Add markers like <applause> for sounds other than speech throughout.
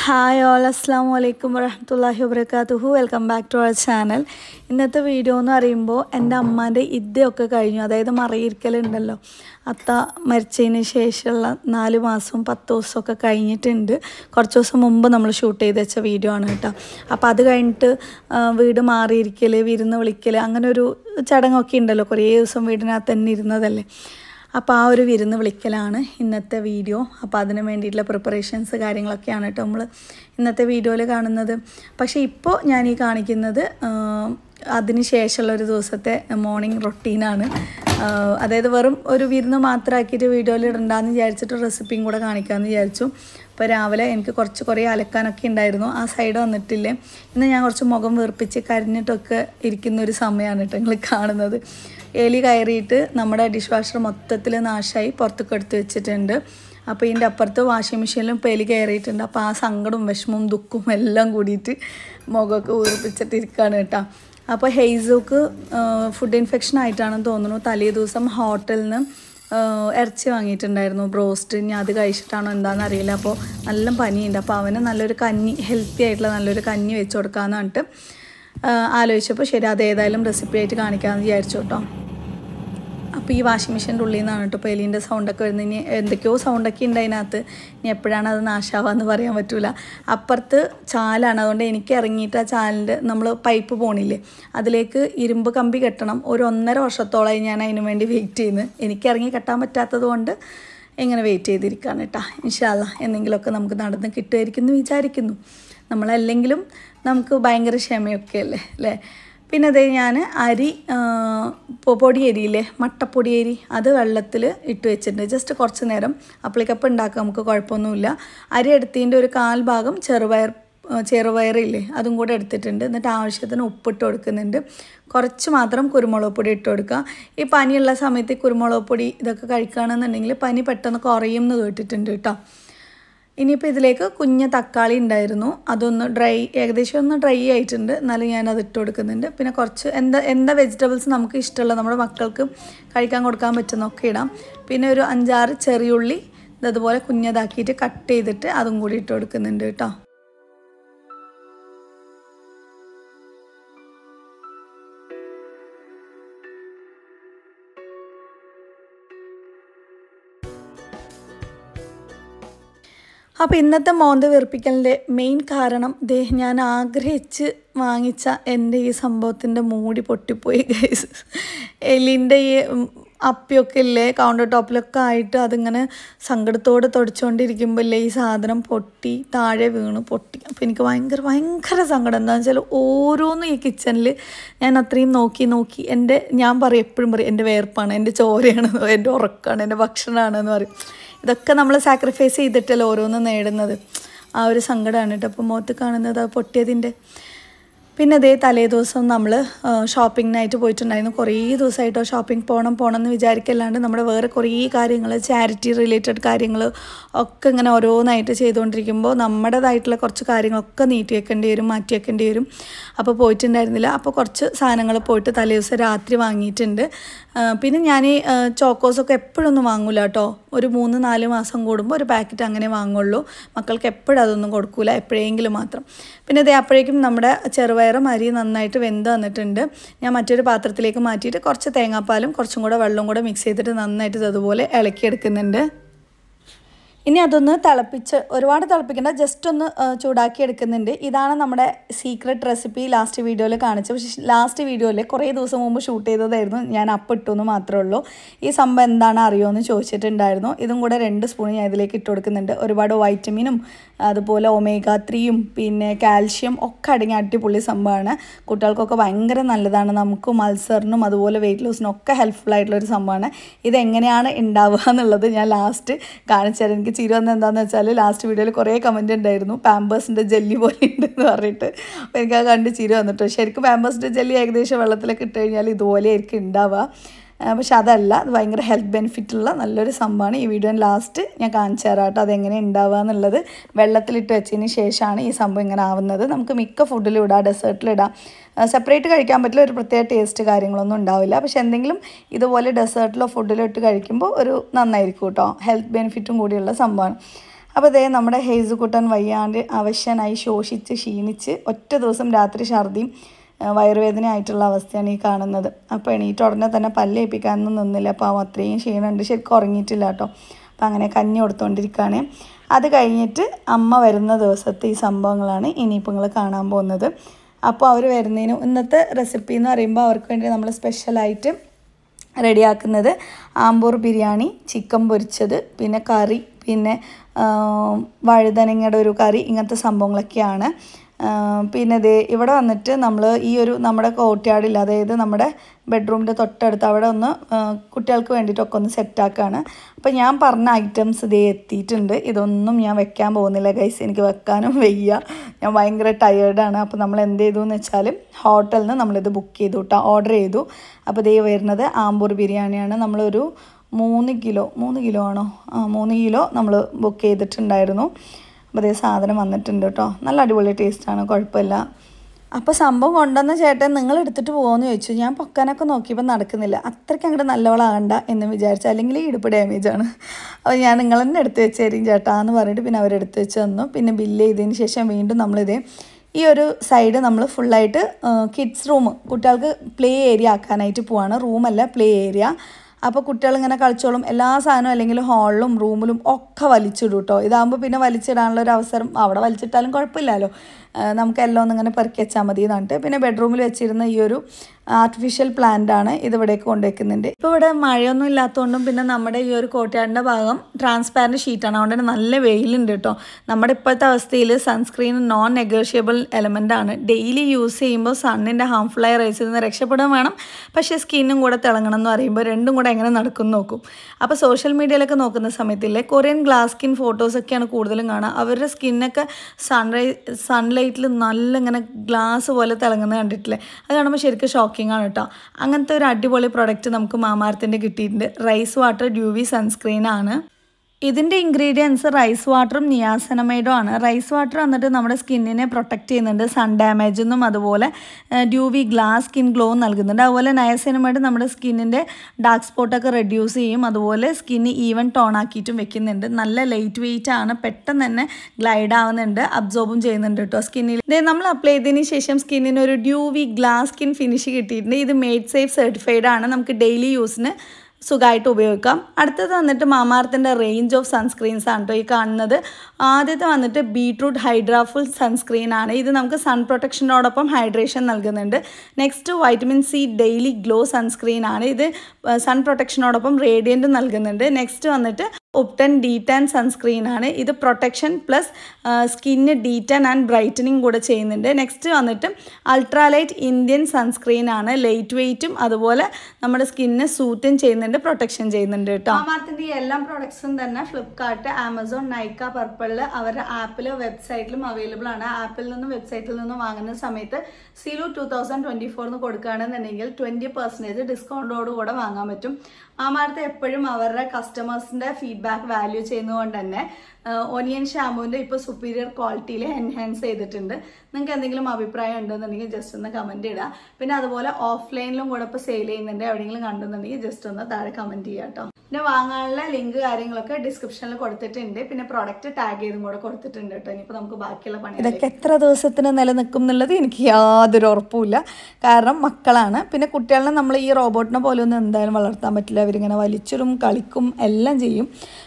Hi all അസ്ലാം വലൈക്കും വരഹമത്തല്ലാഹി വബർക്കാത്തുഹു welcome back to our channel ഇന്നത്തെ വീഡിയോ എന്ന് പറയുമ്പോൾ എൻ്റെ അമ്മാൻ്റെ ഇദ്ദയൊക്കെ കഴിഞ്ഞു അതായത് മറിയിരിക്കലുണ്ടല്ലോ അത്ത മരിച്ചതിന് ശേഷമുള്ള നാല് മാസവും പത്ത് ദിവസമൊക്കെ കഴിഞ്ഞിട്ടുണ്ട് കുറച്ച് ദിവസം മുമ്പ് നമ്മൾ ഷൂട്ട് ചെയ്ത് വെച്ച വീഡിയോ ആണ് കേട്ടോ അപ്പോൾ അത് കഴിഞ്ഞിട്ട് വീട് മാറിയിരിക്കൽ വിരുന്ന് വിളിക്കൽ അങ്ങനെ ഒരു ചടങ്ങൊക്കെ ഉണ്ടല്ലോ കുറേ ദിവസം വീടിനകത്ത് തന്നെ ഇരുന്നതല്ലേ അപ്പോൾ ആ ഒരു വിരുന്ന് വിളിക്കലാണ് ഇന്നത്തെ വീഡിയോ അപ്പോൾ അതിന് വേണ്ടിയിട്ടുള്ള പ്രിപ്പറേഷൻസ് കാര്യങ്ങളൊക്കെയാണ് കേട്ടോ നമ്മൾ ഇന്നത്തെ വീഡിയോയിൽ കാണുന്നത് പക്ഷേ ഇപ്പോൾ ഞാൻ ഈ കാണിക്കുന്നത് അതിന് ശേഷമുള്ള ഒരു ദിവസത്തെ മോർണിംഗ് റൊട്ടീനാണ് അതായത് വെറും ഒരു വിരുന്ന് മാത്രമാക്കിയിട്ട് വീഡിയോയിൽ ഇടണ്ടാന്ന് വിചാരിച്ചിട്ട് റെസിപ്പിയും കൂടെ കാണിക്കാമെന്ന് വിചാരിച്ചു ഇപ്പോൾ രാവിലെ എനിക്ക് കുറച്ച് കുറേ അലക്കാനൊക്കെ ഉണ്ടായിരുന്നു ആ സൈഡ് വന്നിട്ടില്ല ഇന്ന് ഞാൻ കുറച്ച് മുഖം വീർപ്പിച്ച് കരിഞ്ഞിട്ടൊക്കെ ഇരിക്കുന്ന ഒരു സമയമാണ് കേട്ടോ നിങ്ങൾ കാണുന്നത് എലി കയറിയിട്ട് നമ്മുടെ ഡിഷ് വാഷർ മൊത്തത്തിൽ നാശമായി പുറത്തൊക്കെ എടുത്ത് വെച്ചിട്ടുണ്ട് അപ്പോൾ ഇതിൻ്റെ അപ്പുറത്ത് വാഷിംഗ് മെഷീനിലും എലി കയറിയിട്ടുണ്ട് അപ്പോൾ ആ സങ്കടവും വിഷമവും ദുഃഖവും എല്ലാം കൂടിയിട്ട് മുഖമൊക്കെ ഊർപ്പിച്ചിട്ടിരിക്കുകയാണ് കേട്ടോ അപ്പോൾ ഹെയ്സോക്ക് ഫുഡ് ഇൻഫെക്ഷൻ ആയിട്ടാണെന്ന് തോന്നുന്നു തലേ ദിവസം ഹോട്ടലിൽ നിന്ന് ഇറച്ചി വാങ്ങിയിട്ടുണ്ടായിരുന്നു ബ്രോസ്റ്റ് ഇനി അത് കഴിച്ചിട്ടാണോ എന്താണെന്ന് അറിയില്ല അപ്പോൾ നല്ല പനിയുണ്ട് അപ്പോൾ അവന് നല്ലൊരു കഞ്ഞി ഹെൽത്തി ആയിട്ടുള്ള നല്ലൊരു കഞ്ഞി വെച്ച് കൊടുക്കാമെന്ന് പറഞ്ഞിട്ട് ആലോചിച്ചപ്പോൾ ശരി അതേതായാലും റെസിപ്പി ആയിട്ട് കാണിക്കാമെന്ന് വിചാരിച്ചു കേട്ടോ അപ്പോൾ ഈ വാഷിംഗ് മെഷീൻ്റെ ഉള്ളിൽ നിന്നാണ് കേട്ടോ ഇപ്പോൾ എലീൻ്റെ സൗണ്ടൊക്കെ വരുന്നത് ഇനി എന്തൊക്കെയോ സൗണ്ടൊക്കെ ഉണ്ട് അതിനകത്ത് ഇനി എപ്പോഴാണ് അത് നാശാവാന്ന് പറയാൻ പറ്റില്ല അപ്പുറത്ത് ചാലാണ് അതുകൊണ്ട് എനിക്ക് ഇറങ്ങിയിട്ട് ആ ചാലിൻ്റെ നമ്മൾ പൈപ്പ് പോണില്ലേ അതിലേക്ക് ഇരുമ്പ് കമ്പി കെട്ടണം ഒരു ഒന്നര വർഷത്തോളമായി ഞാൻ അതിന് വേണ്ടി വെയിറ്റ് ചെയ്യുന്നത് എനിക്ക് ഇറങ്ങി കെട്ടാൻ പറ്റാത്തത് കൊണ്ട് എങ്ങനെ വെയിറ്റ് ചെയ്തിരിക്കുകയാണ് കേട്ടോ ഇൻഷാല്ല എന്തെങ്കിലുമൊക്കെ നമുക്ക് നടന്ന് കിട്ടുമായിരിക്കും എന്ന് വിചാരിക്കുന്നു നമ്മളല്ലെങ്കിലും നമുക്ക് ഭയങ്കര ക്ഷമയൊക്കെ അല്ലേ അല്ലേ പിന്നെ അതേ ഞാൻ അരി പൊടിയരിയില്ലേ മട്ടപ്പൊടിയരി അത് വെള്ളത്തിൽ ഇട്ട് വെച്ചിട്ടുണ്ട് ജസ്റ്റ് കുറച്ച് നേരം അപ്ലിക്കപ്പ് ഉണ്ടാക്കാം നമുക്ക് കുഴപ്പമൊന്നുമില്ല അരി എടുത്തതിൻ്റെ ഒരു കാൽ ഭാഗം ചെറുപയർ ചെറുപയറില്ലേ അതും കൂടെ എടുത്തിട്ടുണ്ട് എന്നിട്ട് ആവശ്യത്തിന് ഉപ്പിട്ട് കൊടുക്കുന്നുണ്ട് കുറച്ച് മാത്രം കുരുമുളക് പൊടി ഇട്ട് കൊടുക്കുക ഈ പനിയുള്ള സമയത്ത് കുരുമുളക് പൊടി ഇതൊക്കെ കഴിക്കുകയാണെന്നുണ്ടെങ്കിൽ പനി പെട്ടെന്ന് കുറയും എന്ന് കേട്ടിട്ടുണ്ട് കേട്ടോ ഇനിയിപ്പോൾ ഇതിലേക്ക് കുഞ്ഞ് തക്കാളി ഉണ്ടായിരുന്നു അതൊന്ന് ഡ്രൈ ഏകദേശം ഒന്ന് ഡ്രൈ ആയിട്ടുണ്ട് എന്നാലും ഞാനത് ഇട്ട് കൊടുക്കുന്നുണ്ട് പിന്നെ കുറച്ച് എന്താ എന്താ വെജിറ്റബിൾസ് നമുക്ക് ഇഷ്ടമുള്ള നമ്മുടെ മക്കൾക്ക് കഴിക്കാൻ കൊടുക്കാൻ പറ്റുന്നൊക്കെ ഇടാം പിന്നെ ഒരു അഞ്ചാറ് ചെറിയുള്ളി ഇതുപോലെ കുഞ്ഞതാക്കിയിട്ട് കട്ട് ചെയ്തിട്ട് അതും കൂടി ഇട്ട് കൊടുക്കുന്നുണ്ട് കേട്ടോ അപ്പോൾ ഇന്നത്തെ മോന്ത വീർപ്പിക്കലിൻ്റെ മെയിൻ കാരണം ദേ ഞാൻ ആഗ്രഹിച്ച് വാങ്ങിച്ച എൻ്റെ ഈ സംഭവത്തിൻ്റെ മൂടി പൊട്ടിപ്പോയി ഗൈസ് എലിൻ്റെ ഈ അപ്പിയൊക്കെ ഇല്ലേ കൗണ്ടർ ടോപ്പിലൊക്കെ ആയിട്ട് അതിങ്ങനെ സങ്കടത്തോടെ തുടച്ചുകൊണ്ടിരിക്കുമ്പോൾ ഇല്ലേ ഈ സാധനം പൊട്ടി താഴെ വീണ് പൊട്ടി അപ്പോൾ എനിക്ക് ഭയങ്കര ഭയങ്കര സങ്കടം എന്താണെന്ന് വെച്ചാൽ ഓരോന്നും ഈ കിച്ചണിൽ ഞാൻ അത്രയും നോക്കി നോക്കി എൻ്റെ ഞാൻ പറയും എപ്പോഴും പറയും എൻ്റെ വേർപ്പാണ് എൻ്റെ ചോരയാണ് എൻ്റെ ഉറക്കമാണ് എൻ്റെ ഭക്ഷണമാണ് എന്ന് പറയും ഇതൊക്കെ നമ്മൾ സാക്രിഫൈസ് ചെയ്തിട്ടല്ലോ ഓരോന്നും നേടുന്നത് ആ ഒരു സങ്കടമാണ് കേട്ടോ അപ്പോൾ മുഖത്ത് കാണുന്നത് ആ പൊട്ടിയതിൻ്റെ പിന്നെ അതേ തലേദിവസം നമ്മൾ ഷോപ്പിങ്ങിനായിട്ട് പോയിട്ടുണ്ടായിരുന്നു കുറേ ദിവസമായിട്ടോ ഷോപ്പിംഗ് പോകണം പോകണം എന്ന് വിചാരിക്കല്ലാണ്ട് നമ്മുടെ വേറെ കുറേ കാര്യങ്ങൾ ചാരിറ്റി റിലേറ്റഡ് കാര്യങ്ങൾ ഒക്കെ ഇങ്ങനെ ഓരോന്നായിട്ട് ചെയ്തുകൊണ്ടിരിക്കുമ്പോൾ നമ്മുടേതായിട്ടുള്ള കുറച്ച് കാര്യങ്ങളൊക്കെ നീട്ടി വെക്കേണ്ടി വരും മാറ്റി വെക്കേണ്ടി വരും അപ്പോൾ പോയിട്ടുണ്ടായിരുന്നില്ല അപ്പോൾ കുറച്ച് സാധനങ്ങൾ പോയിട്ട് തലേദിവസം രാത്രി വാങ്ങിയിട്ടുണ്ട് പിന്നെ ഞാൻ ചോക്കോസൊക്കെ എപ്പോഴൊന്നും വാങ്ങൂല കേട്ടോ ഒരു മൂന്ന് നാല് മാസം കൂടുമ്പോൾ ഒരു പാക്കറ്റ് അങ്ങനെ വാങ്ങുള്ളൂ മക്കൾക്ക് എപ്പോഴും അതൊന്നും കൊടുക്കൂല എപ്പോഴെങ്കിലും മാത്രം പിന്നെ അതേ അപ്പോഴേക്കും നമ്മുടെ ചെറുവയർ പയറും അരി നന്നായിട്ട് വെന്ത് വന്നിട്ടുണ്ട് ഞാൻ മറ്റൊരു പാത്രത്തിലേക്ക് മാറ്റിയിട്ട് കുറച്ച് തേങ്ങാപ്പാലും കുറച്ചും കൂടെ വെള്ളവും കൂടെ മിക്സ് ചെയ്തിട്ട് നന്നായിട്ട് അതുപോലെ ഇളക്കിയെടുക്കുന്നുണ്ട് ഇനി അതൊന്ന് തിളപ്പിച്ച് ഒരുപാട് തിളപ്പിക്കേണ്ട ജസ്റ്റ് ഒന്ന് ചൂടാക്കി എടുക്കുന്നുണ്ട് ഇതാണ് നമ്മുടെ സീക്രട്ട് റെസിപ്പി ലാസ്റ്റ് വീഡിയോയിൽ കാണിച്ചത് പക്ഷേ ലാസ്റ്റ് വീഡിയോയിൽ കുറേ ദിവസം മുമ്പ് ഷൂട്ട് ചെയ്തതായിരുന്നു ഞാൻ ഇട്ടു എന്ന് മാത്രമേ ഉള്ളൂ ഈ സംഭവം എന്താണ് അറിയുമെന്ന് ചോദിച്ചിട്ടുണ്ടായിരുന്നു ഇതും കൂടെ രണ്ട് സ്പൂൺ ഞാൻ ഇതിലേക്ക് ഇട്ട് കൊടുക്കുന്നുണ്ട് ഒരുപാട് വൈറ്റമിനും അതുപോലെ ഒമേഗ ത്രീയും പിന്നെ കാൽഷ്യം ഒക്കെ അടങ്ങി അടിപൊളി സംഭവമാണ് കുട്ടികൾക്കൊക്കെ ഭയങ്കര നല്ലതാണ് നമുക്ക് മത്സറിനും അതുപോലെ വെയിറ്റ് ലോസിനും ഒക്കെ ഹെൽപ്ഫുൾ ആയിട്ടുള്ളൊരു സംഭവമാണ് ഇതെങ്ങനെയാണ് ഉണ്ടാവുക എന്നുള്ളത് ഞാൻ ലാസ്റ്റ് കാണിച്ചു എനിക്ക് എനിക്ക് ചിരി വന്നത് എന്താണെന്ന് വെച്ചാൽ ലാസ്റ്റ് വീഡിയോയിൽ കുറേ കമൻറ്റ് ഉണ്ടായിരുന്നു പാമ്പേഴ്സിൻ്റെ ജെല്ലി പോലെ ഉണ്ടെന്ന് പറഞ്ഞിട്ട് അപ്പോൾ എനിക്ക് ആ കണ്ട് ചിരി വന്നിട്ട് ശരിക്കും പാമ്പേഴ്സിൻ്റെ ജെല്ലി ഏകദേശം വെള്ളത്തിലൊക്കെ ഇട്ട് കഴിഞ്ഞാൽ ഇതുപോലെ ആയിരിക്കും ഉണ്ടാവുക പക്ഷെ അതല്ല അത് ഭയങ്കര ഹെൽത്ത് ബെനിഫിറ്റുള്ള നല്ലൊരു സംഭവമാണ് ഈ വീഡിയോ ലാസ്റ്റ് ഞാൻ കാണിച്ചു തരാം കേട്ടോ അതെങ്ങനെ ഉണ്ടാവുക എന്നുള്ളത് വെള്ളത്തിലിട്ട് വെച്ചതിന് ശേഷമാണ് ഈ സംഭവം ഇങ്ങനെ ആവുന്നത് നമുക്ക് മിക്ക ഫുഡിലും ഇടാം ഡെസേർട്ടിലിടാം സെപ്പറേറ്റ് കഴിക്കാൻ പറ്റില്ല ഒരു പ്രത്യേക ടേസ്റ്റ് കാര്യങ്ങളൊന്നും ഉണ്ടാവില്ല പക്ഷെ എന്തെങ്കിലും ഇതുപോലെ ഡെസേർട്ടിലോ ഫുഡിലോ ഇട്ട് കഴിക്കുമ്പോൾ ഒരു നന്നായിരിക്കും കേട്ടോ ഹെൽത്ത് ബെനിഫിറ്റും കൂടിയുള്ള സംഭവമാണ് അപ്പോൾ അതേ നമ്മുടെ ഹെയ്സുകുട്ടൻ വയ്യാണ്ട് അവശ്യനായി ശോഷിച്ച് ക്ഷീണിച്ച് ഒറ്റ ദിവസം രാത്രി ഛർദിയും വയറുവേദന ആയിട്ടുള്ള അവസ്ഥയാണ് ഈ കാണുന്നത് അപ്പോൾ എണീറ്റ് ഉടനെ തന്നെ പല്ലേപ്പിക്കാനൊന്നും നിന്നില്ല അപ്പോൾ അത്രയും ക്ഷീണമുണ്ട് ശരിക്കും ഉറങ്ങിയിട്ടില്ല കേട്ടോ അപ്പോൾ അങ്ങനെ കഞ്ഞി കൊടുത്തുകൊണ്ടിരിക്കുകയാണ് അത് കഴിഞ്ഞിട്ട് അമ്മ വരുന്ന ദിവസത്തെ ഈ സംഭവങ്ങളാണ് ഇനിയിപ്പോൾ നിങ്ങൾ കാണാൻ പോകുന്നത് അപ്പോൾ അവർ വരുന്നതിന് ഇന്നത്തെ റെസിപ്പി എന്ന് പറയുമ്പോൾ അവർക്ക് വേണ്ടി നമ്മൾ സ്പെഷ്യലായിട്ട് റെഡിയാക്കുന്നത് ആമ്പൂർ ബിരിയാണി ചിക്കൻ പൊരിച്ചത് പിന്നെ കറി പിന്നെ വഴുതനങ്ങയുടെ ഒരു കറി ഇങ്ങനത്തെ സംഭവങ്ങളൊക്കെയാണ് പിന്നെ ഇതേ ഇവിടെ വന്നിട്ട് നമ്മൾ ഈ ഒരു നമ്മുടെ കോർട്ട്യാർഡിൽ അതായത് നമ്മുടെ ബെഡ്റൂമിൻ്റെ തൊട്ടടുത്ത് അവിടെ ഒന്ന് കുട്ടികൾക്ക് വേണ്ടിയിട്ടൊക്കെ ഒന്ന് സെറ്റാക്കുകയാണ് അപ്പോൾ ഞാൻ പറഞ്ഞ ഐറ്റംസ് ഇതേ എത്തിയിട്ടുണ്ട് ഇതൊന്നും ഞാൻ വെക്കാൻ പോകുന്നില്ല ഗൈസ് എനിക്ക് വെക്കാനും വയ്യ ഞാൻ ഭയങ്കര ടയേർഡാണ് അപ്പോൾ നമ്മൾ എന്ത് ചെയ്തു എന്ന് വെച്ചാൽ ഹോട്ടലിൽ നിന്ന് നമ്മളിത് ബുക്ക് ചെയ്തു കേട്ടോ ഓർഡർ ചെയ്തു അപ്പോൾ ഇതേ വരുന്നത് ആമ്പൂർ ബിരിയാണിയാണ് നമ്മളൊരു മൂന്ന് കിലോ മൂന്ന് കിലോ ആണോ ആ മൂന്ന് കിലോ നമ്മൾ ബുക്ക് ചെയ്തിട്ടുണ്ടായിരുന്നു അപ്പോൾ സാധനം വന്നിട്ടുണ്ട് കേട്ടോ നല്ല അടിപൊളി ടേസ്റ്റാണ് കുഴപ്പമില്ല അപ്പോൾ സംഭവം കൊണ്ടുവന്ന ചേട്ടൻ നിങ്ങൾ എടുത്തിട്ട് പോകുമെന്ന് ചോദിച്ചു ഞാൻ പൊക്കാനൊക്കെ നോക്കിയപ്പോൾ നടക്കുന്നില്ല അത്രയ്ക്ക് അങ്ങോട്ട് നല്ലവളാകണ്ട എന്ന് വിചാരിച്ചു അല്ലെങ്കിൽ ഈ ഇടുപ്പ് ഡാമേജാണ് അപ്പോൾ ഞാൻ നിങ്ങൾ തന്നെ എടുത്ത് വെച്ചേരും ചേട്ടാ എന്ന് പറഞ്ഞിട്ട് പിന്നെ അവരെടുത്ത് വെച്ച് തന്നു പിന്നെ ബില്ല് ചെയ്തതിന് ശേഷം വീണ്ടും നമ്മളിതേ ഈ ഒരു സൈഡ് നമ്മൾ ഫുള്ളായിട്ട് കിഡ്സ് റൂം കുട്ടികൾക്ക് പ്ലേ ഏരിയ ആക്കാനായിട്ട് പോവാണ് റൂമല്ല പ്ലേ ഏരിയ അപ്പോൾ കുട്ടികൾ ഇങ്ങനെ കളിച്ചോളും എല്ലാ സാധനവും അല്ലെങ്കിൽ ഹാളിലും റൂമിലും ഒക്കെ വലിച്ചിടും കേട്ടോ ഇതാകുമ്പോൾ പിന്നെ വലിച്ചിടാനുള്ള ഒരു അവസരം അവിടെ വലിച്ചിട്ടാലും കുഴപ്പമില്ലല്ലോ നമുക്ക് എല്ലാം ഒന്നിങ്ങനെ പെറുക്കി വെച്ചാൽ മതി എന്ന് പിന്നെ ബെഡ്റൂമിൽ വെച്ചിരുന്ന ഈ ഒരു ആർട്ടിഫിഷ്യൽ പ്ലാന്റ് ആണ് ഇതിവിടേക്ക് കൊണ്ടുവയ്ക്കുന്നുണ്ട് ഇപ്പോൾ ഇവിടെ മഴയൊന്നും ഇല്ലാത്തതുകൊണ്ടും പിന്നെ നമ്മുടെ ഈ ഒരു കോട്ടയാടിൻ്റെ ഭാഗം ട്രാൻസ്പാരൻറ്റ് ഷീറ്റാണ് അതുകൊണ്ട് തന്നെ നല്ല വെയിലുണ്ട് കേട്ടോ നമ്മുടെ ഇപ്പോഴത്തെ അവസ്ഥയിൽ സൺസ്ക്രീൻ നോൺ നെഗോഷ്യബിൾ എലമെൻ്റ് ആണ് ഡെയിലി യൂസ് ചെയ്യുമ്പോൾ സണ്ണിൻ്റെ ഹാംഫുള്ളായ റേസിൽ നിന്ന് രക്ഷപ്പെടാൻ വേണം പക്ഷേ സ്കിന്നും കൂടെ തിളങ്ങണം എന്ന് പറയുമ്പോൾ രണ്ടും കൂടെ എങ്ങനെ നടക്കും നോക്കും അപ്പോൾ സോഷ്യൽ മീഡിയയിലൊക്കെ നോക്കുന്ന സമയത്തില്ലേ കൊറിയൻ ഗ്ലാസ് സ്കിൻ ഫോട്ടോസൊക്കെയാണ് കൂടുതലും കാണുക അവരുടെ സ്കിന്നൊക്കെ സൺറൈ സൺലൈറ്റ് ലൈറ്റിൽ നല്ല ഇങ്ങനെ ഗ്ലാസ് പോലെ തിളങ്ങുന്നത് കണ്ടിട്ടില്ലേ അത് കാണുമ്പോൾ ശരിക്കും ഷോക്കിംഗ് ആണ് കേട്ടോ അങ്ങനത്തെ ഒരു അടിപൊളി പ്രൊഡക്റ്റ് നമുക്ക് മാമാർത്തിൻ്റെ കിട്ടിയിട്ടുണ്ട് റൈസ് വാട്ടർ ഡ്യൂവി സൺസ്ക്രീൻ ആണ് ഇതിൻ്റെ ഇൻഗ്രീഡിയൻസ് റൈസ് വാട്ടറും നിയാസനമൈഡും ആണ് റൈസ് വാട്ടർ വന്നിട്ട് നമ്മുടെ സ്കിന്നിനെ പ്രൊട്ടക്റ്റ് ചെയ്യുന്നുണ്ട് സൺ ഡാമേജ് എന്നും അതുപോലെ ഡ്യൂവി ഗ്ലാസ് സ്കിൻ ഗ്ലോ നൽകുന്നുണ്ട് അതുപോലെ നയാസനമൈഡ് നമ്മുടെ സ്കിന്നിൻ്റെ ഡാർക്ക് സ്പോട്ടൊക്കെ റെഡ്യൂസ് ചെയ്യും അതുപോലെ സ്കിന്ന് ഈവൻ ടോൺ ആക്കിയിട്ടും വെക്കുന്നുണ്ട് നല്ല ലൈറ്റ് വെയിറ്റ് ആണ് പെട്ടെന്ന് തന്നെ ഗ്ലൈഡ് ആവുന്നുണ്ട് അബ്സോർബും ചെയ്യുന്നുണ്ട് കേട്ടോ സ്കിന്നിൽ നമ്മൾ അപ്ലൈ ചെയ്തതിന് ശേഷം സ്കിന്നിന് ഒരു ഡ്യൂവി ഗ്ലാസ് സ്കിൻ ഫിനിഷ് കിട്ടിയിട്ടുണ്ട് ഇത് മെയ്ഡ് സേഫ് സർട്ടിഫൈഡ് ആണ് നമുക്ക് ഡെയിലി യൂസിന് സുഖമായിട്ട് ഉപയോഗിക്കാം അടുത്തത് വന്നിട്ട് മാമാർത്തിൻ്റെ റേഞ്ച് ഓഫ് സൺസ്ക്രീൻസ് ആണ് കേട്ടോ ഈ കാണുന്നത് ആദ്യത്തെ വന്നിട്ട് ബീട്രൂട്ട് ഹൈഡ്രാഫുൾ സൺസ്ക്രീൻ ആണ് ഇത് നമുക്ക് സൺ പ്രൊട്ടക്ഷനോടൊപ്പം ഹൈഡ്രേഷൻ നൽകുന്നുണ്ട് next vitamin C daily glow sunscreen ആണ് ഇത് സൺ പ്രൊട്ടക്ഷനോടൊപ്പം റേഡിയൻറ്റ് നൽകുന്നുണ്ട് നെക്സ്റ്റ് വന്നിട്ട് ഒപ്റ്റൻ ഡീറ്റൻ സൺസ്ക്രീൻ ആണ് ഇത് protection plus skin detan and brightening കൂടെ ചെയ്യുന്നുണ്ട് നെക്സ്റ്റ് വന്നിട്ട് അൾട്രാലൈറ്റ് ഇന്ത്യൻ സൺസ്ക്രീൻ ആണ് ലൈറ്റ് വെയ്റ്റും അതുപോലെ നമ്മുടെ സ്കിന്ന് സൂത്തും ചെയ്യുന്നുണ്ട് പ്രൊട്ടക്ഷൻ ചെയ്യുന്നുണ്ട് കേട്ടോ മാമാർത്തിൻ്റെ എല്ലാ പ്രോഡക്ട്സും തന്നെ ഫ്ലിപ്കാർട്ട് ആമസോൺ നൈക്ക പർപ്പിളിൽ അവരുടെ ആപ്പിലും വെബ്സൈറ്റിലും അവൈലബിൾ ആണ് ആപ്പിൽ നിന്നും വെബ്സൈറ്റിൽ നിന്നും വാങ്ങുന്ന സമയത്ത് സീലു ടു തൗസൻഡ് ട്വൻറ്റി ഫോർന്ന് കൊടുക്കുകയാണെന്നുണ്ടെങ്കിൽ ട്വൻറ്റി പെർസെൻറ്റേജ് ഡിസ്കൗണ്ടോടുകൂടെ വാങ്ങാൻ പറ്റും അമാർത്ത് എപ്പോഴും അവരുടെ കസ്റ്റമേഴ്സിന്റെ ഫീഡ്ബാക്ക് വാല്യൂ ചെയ്യുന്നതുകൊണ്ട് തന്നെ ഒനിയൻ ഷാമ്പുവിന്റെ ഇപ്പൊ സുപ്പീരിയർ ക്വാളിറ്റിയിൽ എൻഹാൻസ് ചെയ്തിട്ടുണ്ട് നിങ്ങൾക്ക് എന്തെങ്കിലും അഭിപ്രായം ഉണ്ടെന്നുണ്ടെങ്കിൽ ജസ്റ്റ് ഒന്ന് കമന്റ് ഇടുക പിന്നെ അതുപോലെ ഓഫ്ലൈനിലും കൂടെ ഇപ്പൊ സെയിൽ ചെയ്യുന്നുണ്ട് എവിടെയെങ്കിലും കണ്ടെന്നുണ്ടെങ്കിൽ ജസ്റ്റ് ഒന്ന് താഴെ കമന്റ് ചെയ്യുക കേട്ടോ പിന്നെ വാങ്ങാനുള്ള ലിങ്ക് കാര്യങ്ങളൊക്കെ ഡിസ്ക്രിപ്ഷനിൽ കൊടുത്തിട്ടുണ്ട് പിന്നെ പ്രൊഡക്റ്റ് ടാഗ് ചെയ്തും കൂടെ കൊടുത്തിട്ടുണ്ട് കേട്ടോ ഇനിയിപ്പോൾ നമുക്ക് ബാക്കിയുള്ള പണി ഇതൊക്കെ എത്ര ദിവസത്തിന് നിലനിൽക്കും എന്നുള്ളത് എനിക്ക് യാതൊരു ഉറപ്പുമില്ല കാരണം മക്കളാണ് പിന്നെ കുട്ടികളെ നമ്മൾ ഈ റോബോട്ടിനെ പോലെ ഒന്നും എന്തായാലും വളർത്താൻ പറ്റില്ല അവരിങ്ങനെ വലിച്ചിടും കളിക്കും എല്ലാം ചെയ്യും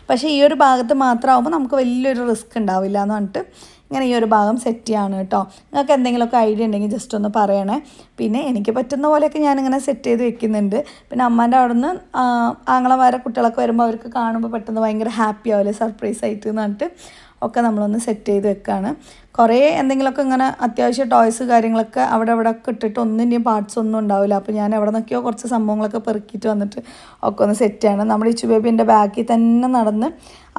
പക്ഷേ ഈ ഒരു ഭാഗത്ത് മാത്രമാകുമ്പോൾ നമുക്ക് വലിയൊരു റിസ്ക് ഉണ്ടാവില്ല എന്ന് പറഞ്ഞിട്ട് ഇങ്ങനെ ഈ ഒരു ഭാഗം സെറ്റ് ചെയ്യാണ് കേട്ടോ നിങ്ങൾക്ക് എന്തെങ്കിലുമൊക്കെ ഐഡിയ ഉണ്ടെങ്കിൽ ജസ്റ്റ് ഒന്ന് പറയണേ പിന്നെ എനിക്ക് പറ്റുന്ന പോലെയൊക്കെ ഞാനിങ്ങനെ സെറ്റ് ചെയ്ത് വെക്കുന്നുണ്ട് പിന്നെ അമ്മേൻ്റെ അവിടെ നിന്ന് ആങ്ങളമാരെ കുട്ടികളൊക്കെ വരുമ്പോൾ അവർക്ക് കാണുമ്പോൾ പെട്ടെന്ന് ഭയങ്കര ഹാപ്പി ആവില്ലേ സർപ്രൈസ് ആയിട്ട് എന്ന് പറഞ്ഞിട്ട് ഒക്കെ നമ്മളൊന്ന് സെറ്റ് ചെയ്ത് വെക്കുകയാണ് കുറേ എന്തെങ്കിലുമൊക്കെ ഇങ്ങനെ അത്യാവശ്യം ടോയ്സ് കാര്യങ്ങളൊക്കെ അവിടെ അവിടെ ഒക്കെ ഇട്ടിട്ട് ഇനി പാർട്സ് ഒന്നും ഉണ്ടാവില്ല അപ്പോൾ ഞാൻ അവിടെ നിന്നൊക്കെയോ കുറച്ച് സംഭവങ്ങളൊക്കെ പെറുക്കിയിട്ട് വന്നിട്ട് ഒക്കെ ഒന്ന് സെറ്റ് നമ്മുടെ ഇച്ചു ബേബിൻ്റെ ബാക്കിൽ തന്നെ നടന്ന്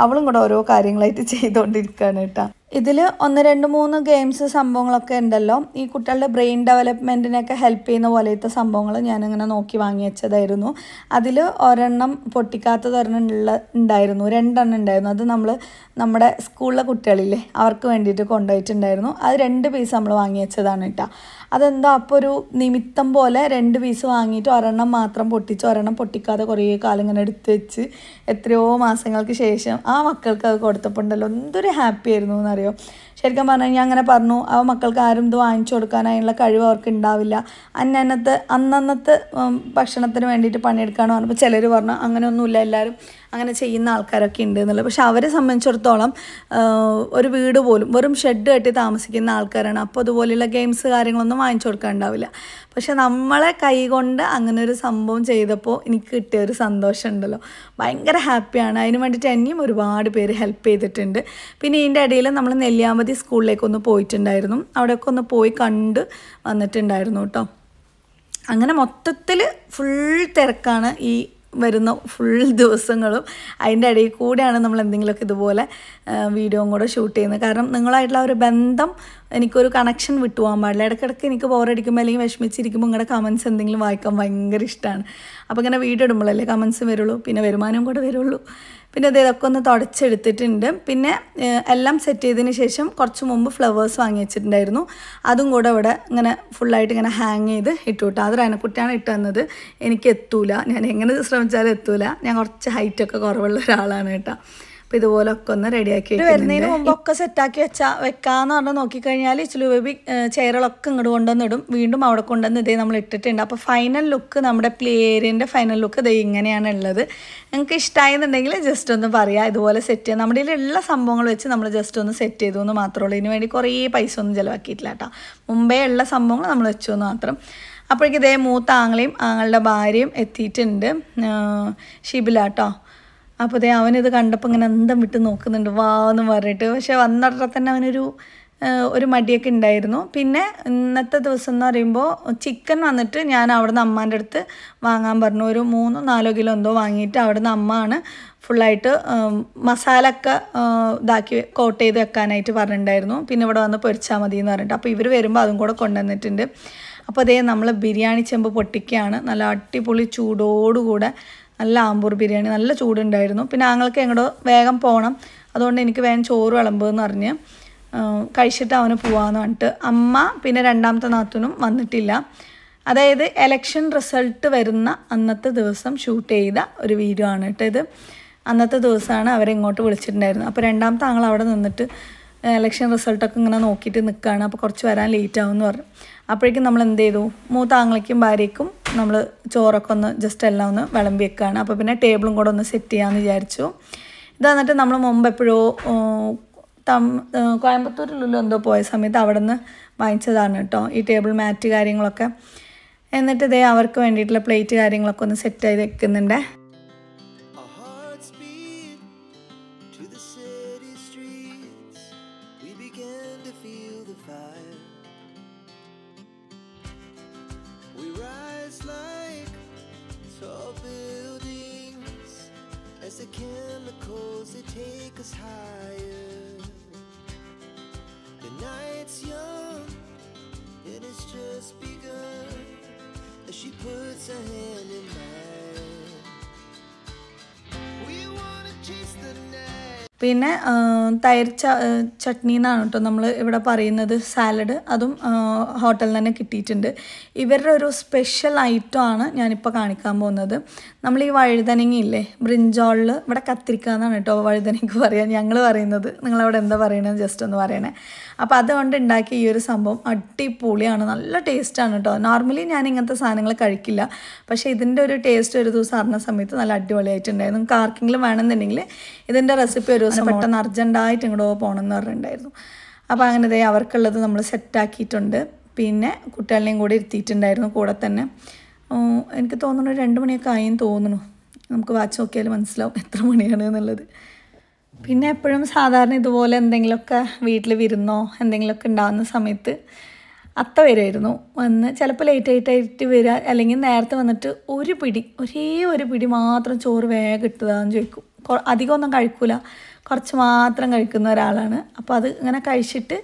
അവളും കൂടെ ഓരോ കാര്യങ്ങളായിട്ട് ചെയ്തുകൊണ്ടിരിക്കുകയാണ് കേട്ടോ ഇതിൽ ഒന്ന് രണ്ട് മൂന്ന് ഗെയിംസ് സംഭവങ്ങളൊക്കെ ഉണ്ടല്ലോ ഈ കുട്ടികളുടെ ബ്രെയിൻ ഡെവലപ്മെൻറ്റിനൊക്കെ ഹെൽപ്പ് ചെയ്യുന്ന പോലത്തെ സംഭവങ്ങൾ ഞാനിങ്ങനെ നോക്കി വാങ്ങി വെച്ചതായിരുന്നു അതിൽ ഒരെണ്ണം പൊട്ടിക്കാത്ത ഉള്ള ഉണ്ടായിരുന്നു രണ്ടെണ്ണം ഉണ്ടായിരുന്നു അത് നമ്മൾ നമ്മുടെ സ്കൂളിലെ കുട്ടികളില്ലേ അവർക്ക് വേണ്ടിയിട്ട് കൊണ്ടുപോയി ഉണ്ടായിരുന്നു അത് രണ്ട് പീസ് നമ്മൾ വാങ്ങി വെച്ചതാണ് കേട്ടോ അതെന്തോ അപ്പോൾ ഒരു നിമിത്തം പോലെ രണ്ട് പീസ് വാങ്ങിയിട്ട് ഒരെണ്ണം മാത്രം പൊട്ടിച്ച് ഒരെണ്ണം പൊട്ടിക്കാതെ കുറേ കാലം ഇങ്ങനെ എടുത്ത് വെച്ച് എത്രയോ മാസങ്ങൾക്ക് ശേഷം ആ മക്കൾക്ക് അത് കൊടുത്തപ്പോണ്ടല്ലോ എന്തൊരു ഹാപ്പി ആയിരുന്നു എന്നറിയോ ശരിക്കും പറഞ്ഞു ഞാൻ അങ്ങനെ പറഞ്ഞു ആ മക്കൾക്ക് ആരും ഇത് വാങ്ങിച്ചു കൊടുക്കാനായുള്ള കഴിവ് അവർക്ക് ഉണ്ടാവില്ല അന്നന്നത്തെ അന്നന്നത്തെ ഭക്ഷണത്തിന് വേണ്ടിയിട്ട് പണിയെടുക്കാന്ന് പറഞ്ഞപ്പോൾ ചിലർ പറഞ്ഞു അങ്ങനെയൊന്നുമില്ല എല്ലാവരും അങ്ങനെ ചെയ്യുന്ന ആൾക്കാരൊക്കെ ഉണ്ട് എന്നുള്ളത് പക്ഷെ അവരെ സംബന്ധിച്ചിടത്തോളം ഒരു വീട് പോലും വെറും ഷെഡ് കെട്ടി താമസിക്കുന്ന ആൾക്കാരാണ് അപ്പോൾ അതുപോലെയുള്ള ഗെയിംസ് കാര്യങ്ങളൊന്നും വാങ്ങിച്ചു കൊടുക്കാനുണ്ടാവില്ല പക്ഷെ നമ്മളെ കൈകൊണ്ട് അങ്ങനെ ഒരു സംഭവം ചെയ്തപ്പോൾ എനിക്ക് കിട്ടിയ ഒരു സന്തോഷമുണ്ടല്ലോ ഭയങ്കര ഹാപ്പിയാണ് അതിന് വേണ്ടിയിട്ട് എന്നെയും ഒരുപാട് പേര് ഹെൽപ്പ് ചെയ്തിട്ടുണ്ട് പിന്നെ ഇതിൻ്റെ ഇടയിൽ നമ്മൾ നെല്ലിയാമ്പതി സ്കൂളിലേക്കൊന്ന് പോയിട്ടുണ്ടായിരുന്നു അവിടെയൊക്കെ ഒന്ന് പോയി കണ്ട് വന്നിട്ടുണ്ടായിരുന്നു കേട്ടോ അങ്ങനെ മൊത്തത്തിൽ ഫുൾ തിരക്കാണ് ഈ വരുന്ന ഫുൾ ദിവസങ്ങളും അതിൻ്റെ ഇടയിൽ കൂടെയാണ് നമ്മൾ എന്തെങ്കിലുമൊക്കെ ഇതുപോലെ വീഡിയോയും കൂടെ ഷൂട്ട് ചെയ്യുന്നത് കാരണം നിങ്ങളായിട്ടുള്ള ഒരു ബന്ധം എനിക്കൊരു കണക്ഷൻ വിട്ടുപോകാൻ പാടില്ല ഇടയ്ക്കിടയ്ക്ക് എനിക്ക് ബോറടിക്കുമ്പോൾ അല്ലെങ്കിൽ വിഷമിച്ചിരിക്കുമ്പോൾ നിങ്ങളുടെ കമൻസ് എന്തെങ്കിലും വായിക്കാൻ ഭയങ്കര ഇഷ്ടമാണ് അപ്പോൾ ഇങ്ങനെ വീഡിയോ ഇടുമ്പോഴല്ലേ കമൻസ് വരുള്ളൂ പിന്നെ വരുമാനവും കൂടെ വരുള്ളൂ പിന്നെ അത് ഇതൊക്കെ ഒന്ന് തുടച്ചെടുത്തിട്ടുണ്ട് പിന്നെ എല്ലാം സെറ്റ് ചെയ്തതിന് ശേഷം കുറച്ച് മുമ്പ് ഫ്ലവേഴ്സ് വാങ്ങി വെച്ചിട്ടുണ്ടായിരുന്നു അതും കൂടെ ഇവിടെ ഇങ്ങനെ ഫുള്ളായിട്ട് ഇങ്ങനെ ഹാങ് ചെയ്ത് ഇട്ടു കിട്ടും അതൊരു റൈനക്കുട്ടിയാണ് ഇട്ട് തന്നത് എനിക്ക് എത്തൂല ഞാൻ എങ്ങനെ ശ്രമിച്ചാലും എത്തൂല ഞാൻ കുറച്ച് ഹൈറ്റൊക്കെ കുറവുള്ള ഒരാളാണ് കേട്ടോ അപ്പൊ ഇതുപോലൊക്കെ ഒന്ന് റെഡിയാക്കി വരുന്നതിന് മുമ്പ് ഒക്കെ സെറ്റാക്കി വെച്ചാൽ വെക്കാന്ന് നോക്കി നോക്കിക്കഴിഞ്ഞാൽ ഇച്ചിലു ബേബി ചെയറുകളൊക്കെ ഇങ്ങോട്ട് ഇടും വീണ്ടും അവിടെ കൊണ്ടുവന്ന് ഇതേ നമ്മൾ ഇട്ടിട്ടുണ്ട് അപ്പോൾ ഫൈനൽ ലുക്ക് നമ്മുടെ പ്ലേരിന്റെ ഫൈനൽ ലുക്ക് ഇത് ഇങ്ങനെയാണ് ഉള്ളത് നിങ്ങൾക്ക് ഇഷ്ടമായെന്നുണ്ടെങ്കിൽ ജസ്റ്റ് ഒന്ന് പറയാം ഇതുപോലെ സെറ്റ് ചെയ്യാം നമ്മുടെ ഉള്ള സംഭവങ്ങൾ വെച്ച് നമ്മൾ ജസ്റ്റ് ഒന്ന് സെറ്റ് ചെയ്തു എന്ന് മാത്രമേ ഉള്ളൂ ഇതിന് വേണ്ടി കുറേ പൈസ ഒന്നും ചിലവാക്കിയിട്ടില്ല കേട്ടോ മുമ്പേ ഉള്ള സംഭവങ്ങൾ നമ്മൾ വെച്ചു എന്ന് മാത്രം അപ്പോഴേക്കും ഇതേ മൂത്ത ആങ്ങളെയും ആങ്ങളുടെ ഭാര്യയും എത്തിയിട്ടുണ്ട് ഷിബില കേട്ടോ അപ്പോൾ അതേ അവനിത് കണ്ടപ്പോൾ ഇങ്ങനെ അന്തം വിട്ട് നോക്കുന്നുണ്ട് വാ എന്ന് പറഞ്ഞിട്ട് പക്ഷേ വന്നിടത്ത് തന്നെ അവനൊരു ഒരു മടിയൊക്കെ ഉണ്ടായിരുന്നു പിന്നെ ഇന്നത്തെ ദിവസം എന്ന് പറയുമ്പോൾ ചിക്കൻ വന്നിട്ട് ഞാൻ അവിടുന്ന് അമ്മാൻ്റെ അടുത്ത് വാങ്ങാൻ പറഞ്ഞു ഒരു മൂന്നോ നാലോ കിലോ എന്തോ വാങ്ങിയിട്ട് അവിടുന്ന് അമ്മയാണ് ഫുള്ളായിട്ട് മസാല ഒക്കെ ഇതാക്കി കോട്ട് ചെയ്ത് വെക്കാനായിട്ട് പറഞ്ഞിട്ടുണ്ടായിരുന്നു പിന്നെ ഇവിടെ വന്ന് പൊരിച്ചാൽ മതി എന്ന് പറഞ്ഞിട്ട് അപ്പോൾ ഇവർ വരുമ്പോൾ അതും കൂടെ കൊണ്ടുവന്നിട്ടുണ്ട് അപ്പോൾ അതേ നമ്മൾ ബിരിയാണി ചെമ്പ് പൊട്ടിക്കുകയാണ് നല്ല അടിപൊളി ചൂടോടുകൂടെ നല്ല ആമ്പൂർ ബിരിയാണി നല്ല ചൂടുണ്ടായിരുന്നു പിന്നെ ആങ്ങൾക്ക് എങ്ങോട്ടോ വേഗം പോകണം അതുകൊണ്ട് എനിക്ക് വേഗം ചോറ് വിളമ്പെന്ന് പറഞ്ഞ് കഴിച്ചിട്ട് അവന് പോവാന്ന് പറഞ്ഞിട്ട് അമ്മ പിന്നെ രണ്ടാമത്തെ നാത്തനും വന്നിട്ടില്ല അതായത് എലക്ഷൻ റിസൾട്ട് വരുന്ന അന്നത്തെ ദിവസം ഷൂട്ട് ചെയ്ത ഒരു വീഡിയോ ആണ് കേട്ടോ ഇത് അന്നത്തെ ദിവസമാണ് അവരെ ഇങ്ങോട്ട് വിളിച്ചിട്ടുണ്ടായിരുന്നത് അപ്പോൾ രണ്ടാമത്തെ ആങ്ങൾ അവിടെ നിന്നിട്ട് ഇലക്ഷൻ റിസൾട്ടൊക്കെ ഇങ്ങനെ നോക്കിയിട്ട് നിൽക്കുകയാണ് അപ്പോൾ കുറച്ച് വരാൻ ലേറ്റ് ആവും എന്ന് പറഞ്ഞു അപ്പോഴേക്കും നമ്മൾ എന്ത് ചെയ്തു മൂത്ത ആങ്ങളയ്ക്കും ഭാര്യയ്ക്കും നമ്മൾ ചോറൊക്കെ ഒന്ന് ജസ്റ്റ് എല്ലാം ഒന്ന് വിളമ്പി വെക്കുകയാണ് അപ്പോൾ പിന്നെ ടേബിളും കൂടെ ഒന്ന് സെറ്റ് ചെയ്യാമെന്ന് വിചാരിച്ചു ഇത് വന്നിട്ട് നമ്മൾ മുമ്പ് എപ്പോഴോ തം കോയമ്പത്തൂരിലുള്ള എന്തോ പോയ സമയത്ത് അവിടെ നിന്ന് വാങ്ങിച്ചതാണ് കേട്ടോ ഈ ടേബിൾ മാറ്റ് കാര്യങ്ങളൊക്കെ എന്നിട്ട് ഇതേ അവർക്ക് വേണ്ടിയിട്ടുള്ള പ്ലേറ്റ് കാര്യങ്ങളൊക്കെ ഒന്ന് സെറ്റ് ചെയ്ത് വെക്കുന്നുണ്ട് to feel the fire. We rise like tall buildings as the chemicals they take us higher. The night's young and it's just begun as she puts her hand in mine. We wanna chase the പിന്നെ തൈര് ച ചട്നി എന്നാണ് കേട്ടോ നമ്മൾ ഇവിടെ പറയുന്നത് salad അതും ഹോട്ടലിൽ തന്നെ കിട്ടിയിട്ടുണ്ട് ഇവരുടെ ഒരു സ്പെഷ്യൽ ഐറ്റമാണ് ഞാനിപ്പോൾ കാണിക്കാൻ പോകുന്നത് നമ്മൾ ഈ വഴുതനങ്ങയില്ലേ ബ്രിഞ്ചോളിൽ ഇവിടെ കത്തിരിക്ക എന്നാണ് കേട്ടോ വഴുതനങ്ങക്ക് പറയാൻ ഞങ്ങൾ പറയുന്നത് നിങ്ങളവിടെ എന്താ പറയണത് ജസ്റ്റ് ഒന്ന് പറയണേ അപ്പോൾ അതുകൊണ്ട് ഉണ്ടാക്കിയ ഈ ഒരു സംഭവം അടിപൊളിയാണ് നല്ല ടേസ്റ്റാണ് കേട്ടോ നോർമലി ഞാൻ ഇങ്ങനത്തെ സാധനങ്ങൾ കഴിക്കില്ല പക്ഷേ ഇതിൻ്റെ ഒരു ടേസ്റ്റ് ഒരു ദിവസം അറിഞ്ഞ സമയത്ത് നല്ല അടിപൊളിയായിട്ടുണ്ടായിരുന്നു നിങ്ങൾക്ക് ആർക്കെങ്കിലും വേണമെന്നുണ്ടെങ്കിൽ ഇതിൻ്റെ റെസിപ്പി ഒരു ദിവസം പെട്ടെന്ന് അർജൻറ്റായിട്ട് ഇങ്ങോട്ട് എന്ന് പറഞ്ഞിട്ടുണ്ടായിരുന്നു അപ്പോൾ അങ്ങനെ ദേ അവർക്കുള്ളത് നമ്മൾ സെറ്റാക്കിയിട്ടുണ്ട് പിന്നെ കുട്ടികളെയും കൂടി ഇരുത്തിയിട്ടുണ്ടായിരുന്നു കൂടെ തന്നെ എനിക്ക് തോന്നുന്നു രണ്ട് മണിയൊക്കെ ആയെന്ന് തോന്നുന്നു നമുക്ക് വാച്ച് നോക്കിയാൽ മനസ്സിലാവും എത്ര മണിയാണ് എന്നുള്ളത് പിന്നെ എപ്പോഴും സാധാരണ ഇതുപോലെ എന്തെങ്കിലുമൊക്കെ വീട്ടിൽ വിരുന്നോ എന്തെങ്കിലുമൊക്കെ ഉണ്ടാകുന്ന സമയത്ത് അത്ത വരുമായിരുന്നു വന്ന് ചിലപ്പോൾ ലേറ്റ് ആയിട്ടായിട്ട് വരിക അല്ലെങ്കിൽ നേരത്തെ വന്നിട്ട് ഒരു പിടി ഒരേ ഒരു പിടി മാത്രം ചോറ് വേഗം എന്ന് ചോദിക്കും അധികമൊന്നും കഴിക്കൂല കുറച്ച് മാത്രം കഴിക്കുന്ന ഒരാളാണ് അപ്പോൾ അത് ഇങ്ങനെ കഴിച്ചിട്ട്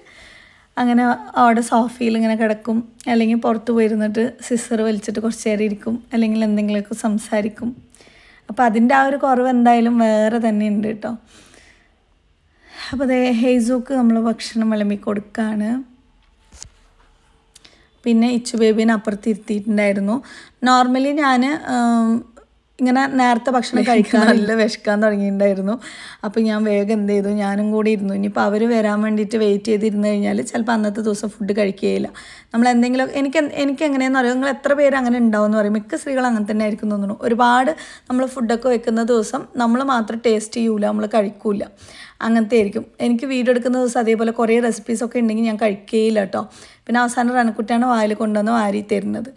അങ്ങനെ അവിടെ സോഫയിൽ ഇങ്ങനെ കിടക്കും അല്ലെങ്കിൽ പുറത്ത് പോയിരുന്നിട്ട് സിസർ വലിച്ചിട്ട് കുറച്ച് നേരം ഇരിക്കും അല്ലെങ്കിൽ എന്തെങ്കിലുമൊക്കെ സംസാരിക്കും അപ്പോൾ അതിൻ്റെ ആ ഒരു കുറവ് എന്തായാലും വേറെ തന്നെ ഉണ്ട് കേട്ടോ അപ്പോൾ അതേ ഹേസുക്ക് നമ്മൾ ഭക്ഷണം വിളമ്പി കൊടുക്കുകയാണ് പിന്നെ ഇച്ചു ബേബീനെ അപ്പുറത്തിരുത്തിയിട്ടുണ്ടായിരുന്നു നോർമലി ഞാൻ ഇങ്ങനെ നേരത്തെ ഭക്ഷണം <laughs> കഴിക്കാൻ നല്ല വിശക്കാൻ തുടങ്ങിയിട്ടുണ്ടായിരുന്നു അപ്പോൾ ഞാൻ വേഗം എന്ത് ചെയ്തു ഞാനും കൂടി ഇരുന്നു ഇനിയിപ്പോൾ അവർ വരാൻ വേണ്ടിയിട്ട് വെയിറ്റ് ചെയ്തിരുന്നു കഴിഞ്ഞാൽ ചിലപ്പോൾ അന്നത്തെ ദിവസം ഫുഡ് കഴിക്കുകയില്ല നമ്മൾ എന്തെങ്കിലും എനിക്ക് എനിക്ക് എങ്ങനെയെന്ന് അറിയാം നിങ്ങൾ എത്ര പേര് അങ്ങനെ ഉണ്ടാവുമെന്ന് പറയും മിക്ക സ്ത്രീകൾ അങ്ങനെ തന്നെ ആയിരിക്കും തോന്നുന്നു ഒരുപാട് നമ്മൾ ഫുഡൊക്കെ വെക്കുന്ന ദിവസം നമ്മൾ മാത്രം ടേസ്റ്റ് ചെയ്യൂല നമ്മൾ കഴിക്കൂല അങ്ങനത്തെ ആയിരിക്കും എനിക്ക് വീഡിയോ എടുക്കുന്ന ദിവസം അതേപോലെ കുറേ റെസിപ്പീസൊക്കെ ഉണ്ടെങ്കിൽ ഞാൻ കഴിക്കുകയില്ല കേട്ടോ പിന്നെ അവസാനം റണക്കുട്ടിയാണ് വായിൽ കൊണ്ടുവന്ന് വാരി തരുന്നത്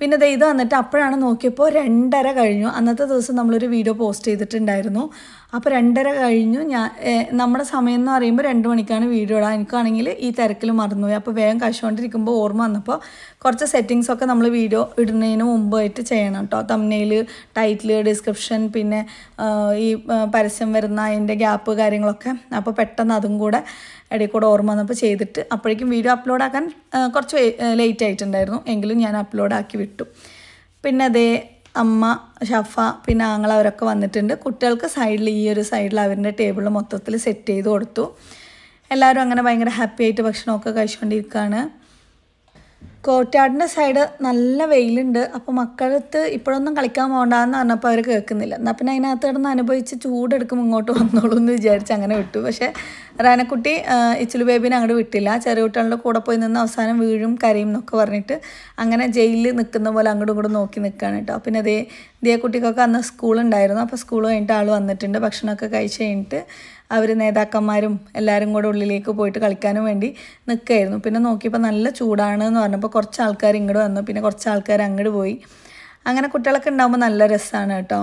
പിന്നെ ദേ വന്നിട്ട് അപ്പോഴാണ് നോക്കിയപ്പോൾ രണ്ടര കഴിഞ്ഞു അന്നത്തെ ദിവസം നമ്മളൊരു വീഡിയോ പോസ്റ്റ് ചെയ്തിട്ടുണ്ടായിരുന്നു അപ്പോൾ രണ്ടര കഴിഞ്ഞു ഞാൻ നമ്മുടെ സമയം എന്ന് പറയുമ്പോൾ രണ്ട് മണിക്കാണ് വീഡിയോ ഇടാൻ എനിക്കാണെങ്കിൽ ഈ തിരക്കിൽ മറന്നുപോയി അപ്പോൾ വേഗം കഴിച്ചുകൊണ്ടിരിക്കുമ്പോൾ ഓർമ്മ വന്നപ്പോൾ കുറച്ച് സെറ്റിങ്സ് ഒക്കെ നമ്മൾ വീഡിയോ ഇടുന്നതിന് മുമ്പായിട്ട് ചെയ്യണം കേട്ടോ തമ്മിൽ ടൈറ്റിൽ ഡിസ്ക്രിപ്ഷൻ പിന്നെ ഈ പരസ്യം വരുന്ന അതിൻ്റെ ഗ്യാപ്പ് കാര്യങ്ങളൊക്കെ അപ്പോൾ പെട്ടെന്ന് അതും കൂടെ ഇടയിൽ കൂടെ ഓർമ്മ വന്നപ്പോൾ ചെയ്തിട്ട് അപ്പോഴേക്കും വീഡിയോ അപ്ലോഡ് ആക്കാൻ കുറച്ച് ലേറ്റ് ആയിട്ടുണ്ടായിരുന്നു എങ്കിലും ഞാൻ അപ്ലോഡ് ആക്കി വിട്ടു പിന്നെ അതേ അമ്മ ഷഫ പിന്നെ ആങ്ങൾ അവരൊക്കെ വന്നിട്ടുണ്ട് കുട്ടികൾക്ക് സൈഡിൽ ഈ ഒരു സൈഡിൽ അവരുടെ ടേബിൾ മൊത്തത്തിൽ സെറ്റ് ചെയ്ത് കൊടുത്തു എല്ലാവരും അങ്ങനെ ഭയങ്കര ഹാപ്പി ആയിട്ട് ഭക്ഷണമൊക്കെ കഴിച്ചുകൊണ്ടിരിക്കുകയാണ് കോറ്റാടിൻ്റെ സൈഡ് നല്ല വെയിലുണ്ട് അപ്പോൾ മക്കളടുത്ത് ഇപ്പോഴൊന്നും കളിക്കാൻ പോകണ്ടെന്ന് പറഞ്ഞപ്പോൾ അവർ കേൾക്കുന്നില്ല എന്നാൽ പിന്നെ അതിനകത്ത് കിടന്ന് അനുഭവിച്ച് ചൂടെടുക്കുമ്പോൾ ഇങ്ങോട്ട് വന്നോളൂ എന്ന് വിചാരിച്ച് അങ്ങനെ വിട്ടു പക്ഷേ റാനക്കുട്ടി ഇച്ചിലു ബേബിനെ അങ്ങോട്ട് വിട്ടില്ല ചെറിയ കൂടെ പോയി നിന്ന് അവസാനം വീഴും കരയും എന്നൊക്കെ പറഞ്ഞിട്ട് അങ്ങനെ ജയിലിൽ നിൽക്കുന്ന പോലെ അങ്ങോട്ടും ഇങ്ങോട്ടും നോക്കി നിൽക്കുകയാണ് കേട്ടോ പിന്നെ ദേ ദിയ കുട്ടിക്കൊക്കെ അന്ന് സ്കൂളുണ്ടായിരുന്നു അപ്പോൾ സ്കൂൾ കഴിഞ്ഞിട്ട് ആൾ വന്നിട്ടുണ്ട് ഭക്ഷണമൊക്കെ കഴിച്ച് കഴിഞ്ഞിട്ട് അവർ നേതാക്കന്മാരും എല്ലാവരും കൂടെ ഉള്ളിലേക്ക് പോയിട്ട് കളിക്കാനും വേണ്ടി നിൽക്കുകയായിരുന്നു പിന്നെ നോക്കിയപ്പോൾ നല്ല ചൂടാണ് എന്ന് പറഞ്ഞപ്പോൾ കുറച്ച് ആൾക്കാർ ഇങ്ങോട്ട് വന്നു പിന്നെ കുറച്ച് ആൾക്കാർ അങ്ങോട്ട് പോയി അങ്ങനെ കുട്ടികളൊക്കെ ഉണ്ടാകുമ്പോൾ നല്ല രസമാണ് കേട്ടോ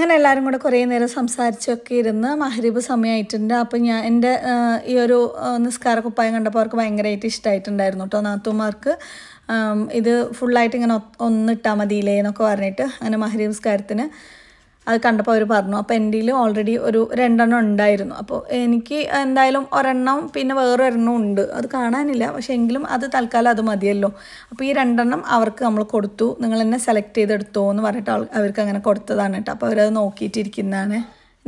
അങ്ങനെ എല്ലാവരും കൂടെ കുറേ നേരം സംസാരിച്ചൊക്കെ ഇരുന്ന് മഹരീബ് സമയമായിട്ടുണ്ട് അപ്പോൾ ഞാൻ എൻ്റെ ഈ ഒരു നിസ്കാര കുപ്പായം കണ്ടപ്പോൾ അവർക്ക് ഭയങ്കരമായിട്ട് ഇഷ്ടമായിട്ടുണ്ടായിരുന്നു കേട്ടോ നാത്തുമാർക്ക് ഇത് ഫുള്ളായിട്ട് ഇങ്ങനെ ഒന്നിട്ടാൽ മതിയില്ലേ എന്നൊക്കെ പറഞ്ഞിട്ട് അങ്ങനെ മഹരീബ് നിസ്കാരത്തിന് അത് കണ്ടപ്പോൾ അവർ പറഞ്ഞു അപ്പോൾ എൻ്റെ ഓൾറെഡി ഒരു രണ്ടെണ്ണം ഉണ്ടായിരുന്നു അപ്പോൾ എനിക്ക് എന്തായാലും ഒരെണ്ണം പിന്നെ വേറെ ഒരെണ്ണം ഉണ്ട് അത് കാണാനില്ല പക്ഷേ എങ്കിലും അത് തൽക്കാലം അത് മതിയല്ലോ അപ്പോൾ ഈ രണ്ടെണ്ണം അവർക്ക് നമ്മൾ കൊടുത്തു നിങ്ങൾ എന്നെ സെലക്ട് ചെയ്തെടുത്തോ എന്ന് പറഞ്ഞിട്ട് അവർക്ക് അങ്ങനെ കൊടുത്തതാണ് കേട്ടോ അപ്പോൾ അവരത് നോക്കിയിട്ടിരിക്കുന്നതാണ്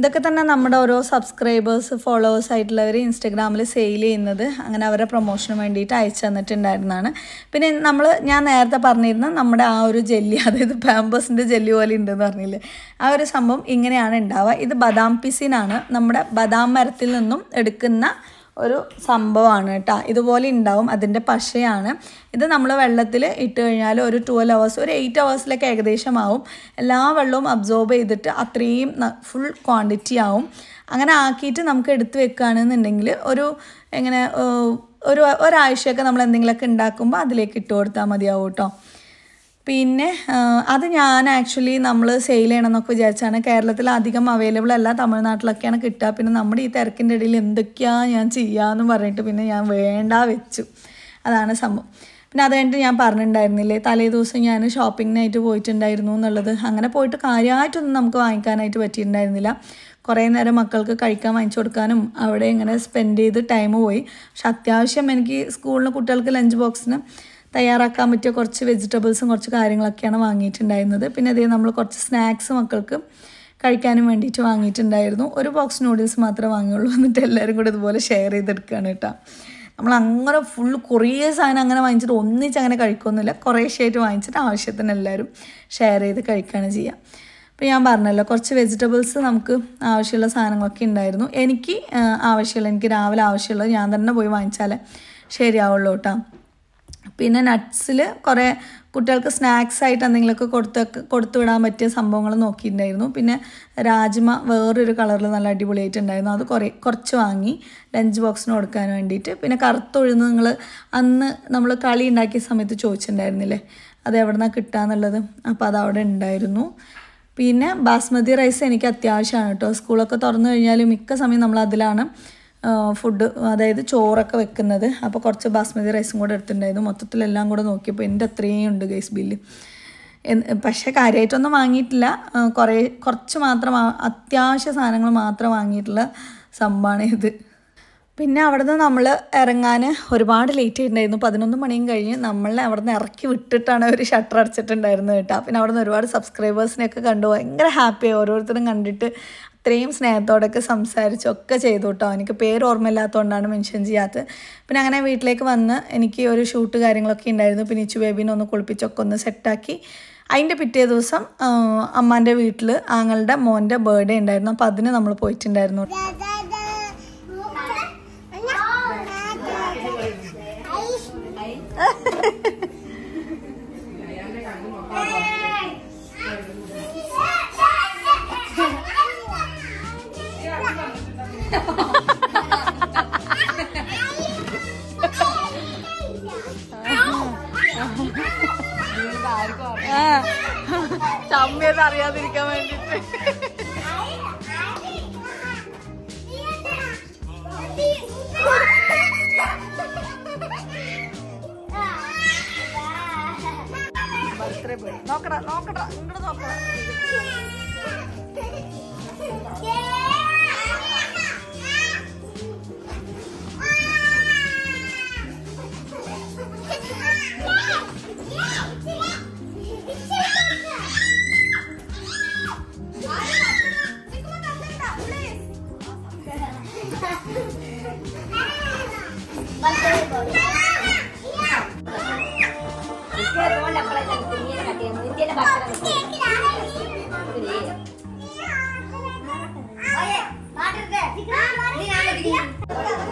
ഇതൊക്കെ തന്നെ നമ്മുടെ ഓരോ സബ്സ്ക്രൈബേഴ്സ് ഫോളോവേഴ്സ് ആയിട്ടുള്ളവർ ഇൻസ്റ്റഗ്രാമിൽ സെയിൽ ചെയ്യുന്നത് അങ്ങനെ അവരെ പ്രൊമോഷന് വേണ്ടിയിട്ട് അയച്ചു തന്നിട്ടുണ്ടായിരുന്നതാണ് പിന്നെ നമ്മൾ ഞാൻ നേരത്തെ പറഞ്ഞിരുന്ന നമ്മുടെ ആ ഒരു ജെല്ലി <laughs> അതായത് പാമ്പേഴ്സിൻ്റെ ജെല്ലി പോലെ ഉണ്ടെന്ന് പറഞ്ഞില്ലേ ആ ഒരു സംഭവം ഇങ്ങനെയാണ് ഉണ്ടാവുക ഇത് ബദാം പിസിനാണ് നമ്മുടെ ബദാം മരത്തിൽ നിന്നും എടുക്കുന്ന ഒരു സംഭവമാണ് കേട്ടോ ഇതുപോലെ ഉണ്ടാവും അതിൻ്റെ പശയാണ് ഇത് നമ്മൾ വെള്ളത്തിൽ ഇട്ട് കഴിഞ്ഞാൽ ഒരു ട്വൽവ് അവേഴ്സ് ഒരു എയ്റ്റ് അവേഴ്സിലൊക്കെ ഏകദേശം ആവും എല്ലാ വെള്ളവും അബ്സോർബ് ചെയ്തിട്ട് അത്രയും ഫുൾ ക്വാണ്ടിറ്റി ആവും അങ്ങനെ ആക്കിയിട്ട് നമുക്ക് എടുത്ത് വെക്കുകയാണെന്നുണ്ടെങ്കിൽ ഒരു എങ്ങനെ ഒരു ഒരാഴ്ചയൊക്കെ നമ്മൾ എന്തെങ്കിലുമൊക്കെ ഉണ്ടാക്കുമ്പോൾ അതിലേക്ക് ഇട്ട് കൊടുത്താൽ മതിയാവും കേട്ടോ പിന്നെ അത് ഞാൻ ആക്ച്വലി നമ്മൾ സെയിൽ ചെയ്യണമെന്നൊക്കെ വിചാരിച്ചാണ് കേരളത്തിൽ അധികം അവൈലബിൾ അല്ല തമിഴ്നാട്ടിലൊക്കെയാണ് കിട്ടുക പിന്നെ നമ്മുടെ ഈ തിരക്കിൻ്റെ ഇടയിൽ എന്തൊക്കെയാണ് ഞാൻ ചെയ്യാമെന്ന് പറഞ്ഞിട്ട് പിന്നെ ഞാൻ വേണ്ട വെച്ചു അതാണ് സംഭവം പിന്നെ അത് കഴിഞ്ഞിട്ട് ഞാൻ പറഞ്ഞിട്ടുണ്ടായിരുന്നില്ലേ തലേ ദിവസം ഞാൻ ഷോപ്പിങ്ങിനായിട്ട് പോയിട്ടുണ്ടായിരുന്നു എന്നുള്ളത് അങ്ങനെ പോയിട്ട് കാര്യമായിട്ടൊന്നും നമുക്ക് വാങ്ങിക്കാനായിട്ട് പറ്റിയിട്ടുണ്ടായിരുന്നില്ല കുറേ നേരം മക്കൾക്ക് കഴിക്കാൻ വാങ്ങിച്ചു കൊടുക്കാനും അവിടെ ഇങ്ങനെ സ്പെൻഡ് ചെയ്ത് ടൈം പോയി പക്ഷെ അത്യാവശ്യം എനിക്ക് സ്കൂളിൽ കുട്ടികൾക്ക് ലഞ്ച് ബോക്സിന് തയ്യാറാക്കാൻ പറ്റിയ കുറച്ച് വെജിറ്റബിൾസും കുറച്ച് കാര്യങ്ങളൊക്കെയാണ് വാങ്ങിയിട്ടുണ്ടായിരുന്നത് പിന്നെ അതേ നമ്മൾ കുറച്ച് സ്നാക്സ് മക്കൾക്ക് കഴിക്കാനും വേണ്ടിയിട്ട് വാങ്ങിയിട്ടുണ്ടായിരുന്നു ഒരു ബോക്സ് നൂഡിൽസ് മാത്രമേ വാങ്ങിയുള്ളൂ എന്നിട്ട് എല്ലാവരും കൂടെ ഇതുപോലെ ഷെയർ ചെയ്തെടുക്കുകയാണ് കേട്ടോ നമ്മൾ അങ്ങനെ ഫുൾ കുറേ സാധനം അങ്ങനെ വാങ്ങിച്ചിട്ട് ഒന്നിച്ച് അങ്ങനെ കഴിക്കുമൊന്നുമില്ല കുറേശ്ശായിട്ട് വാങ്ങിച്ചിട്ട് ആവശ്യത്തിന് എല്ലാവരും ഷെയർ ചെയ്ത് കഴിക്കുകയാണ് ചെയ്യുക അപ്പോൾ ഞാൻ പറഞ്ഞല്ലോ കുറച്ച് വെജിറ്റബിൾസ് നമുക്ക് ആവശ്യമുള്ള സാധനങ്ങളൊക്കെ ഉണ്ടായിരുന്നു എനിക്ക് ആവശ്യമുള്ള എനിക്ക് രാവിലെ ആവശ്യമുള്ളത് ഞാൻ തന്നെ പോയി വാങ്ങിച്ചാലേ ശരിയാവുള്ളൂ കേട്ടോ പിന്നെ നട്ട്സിൽ കുറേ കുട്ടികൾക്ക് സ്നാക്സ് ആയിട്ട് എന്തെങ്കിലുമൊക്കെ കൊടുത്ത് കൊടുത്തു വിടാൻ പറ്റിയ സംഭവങ്ങൾ നോക്കിയിട്ടുണ്ടായിരുന്നു പിന്നെ രാജ്മ വേറൊരു കളറിൽ നല്ല അടിപൊളിയായിട്ടുണ്ടായിരുന്നു അത് കുറേ കുറച്ച് വാങ്ങി ലഞ്ച് ബോക്സിന് കൊടുക്കാൻ വേണ്ടിയിട്ട് പിന്നെ കറുത്തൊഴുന്ന് നിങ്ങൾ അന്ന് നമ്മൾ കളി ഉണ്ടാക്കിയ സമയത്ത് ചോദിച്ചിട്ടുണ്ടായിരുന്നില്ലേ അത് എവിടെ നിന്നാണ് കിട്ടുക എന്നുള്ളത് അപ്പോൾ അത് അവിടെ ഉണ്ടായിരുന്നു പിന്നെ ബാസ്മതി റൈസ് എനിക്ക് അത്യാവശ്യമാണ് കേട്ടോ സ്കൂളൊക്കെ തുറന്നു കഴിഞ്ഞാൽ മിക്ക സമയം നമ്മൾ അതിലാണ് ഫുഡ് അതായത് ചോറൊക്കെ വെക്കുന്നത് അപ്പോൾ കുറച്ച് ബാസ്മതി റൈസും കൂടെ എടുത്തിട്ടുണ്ടായിരുന്നു മൊത്തത്തിലെല്ലാം കൂടെ നോക്കിയപ്പോൾ എൻ്റെ അത്രയും ഉണ്ട് ഗൈസ് ബില്ല് പക്ഷേ കാര്യമായിട്ടൊന്നും വാങ്ങിയിട്ടില്ല കുറേ കുറച്ച് മാത്രം അത്യാവശ്യ സാധനങ്ങൾ മാത്രം വാങ്ങിയിട്ടുള്ള സംഭവമാണ് ഇത് പിന്നെ അവിടുന്ന് നമ്മൾ ഇറങ്ങാൻ ഒരുപാട് ലേറ്റ് ചെയ്തിട്ടുണ്ടായിരുന്നു പതിനൊന്ന് മണിയും കഴിഞ്ഞ് നമ്മളെ അവിടുന്ന് ഇറക്കി വിട്ടിട്ടാണ് അവർ ഷട്ടർ അടച്ചിട്ടുണ്ടായിരുന്നു കേട്ടോ പിന്നെ അവിടുന്ന് ഒരുപാട് സബ്സ്ക്രൈബേഴ്സിനെയൊക്കെ കണ്ടു ഭയങ്കര ഹാപ്പിയായി ഓരോരുത്തരും കണ്ടിട്ട് ഇത്രയും സ്നേഹത്തോടൊക്കെ സംസാരിച്ചൊക്കെ ചെയ്തു കേട്ടോ എനിക്ക് പേര് ഓർമ്മയില്ലാത്തതുകൊണ്ടാണ് മെൻഷൻ ചെയ്യാത്തത് പിന്നെ അങ്ങനെ വീട്ടിലേക്ക് വന്ന് എനിക്ക് ഒരു ഷൂട്ട് കാര്യങ്ങളൊക്കെ ഉണ്ടായിരുന്നു പിന്നെ ഇച്ചു ബേബിനെ ഒന്ന് കുളിപ്പിച്ചൊക്കെ ഒന്ന് സെറ്റാക്കി അതിൻ്റെ പിറ്റേ ദിവസം അമ്മാൻ്റെ വീട്ടിൽ ആങ്ങളുടെ മോൻ്റെ ബർത്ത്ഡേ ഉണ്ടായിരുന്നു അപ്പോൾ അതിന് നമ്മൾ പോയിട്ടുണ്ടായിരുന്നു ചമ്മിയത് അറിയാതിരിക്കാൻ വേണ്ടിട്ട് ബർത്ത്ഡേ പോയി നോക്കടാ നോക്കടാ ഇങ്ങോട്ട് നോക്കടാ பாட்டு இருக்கு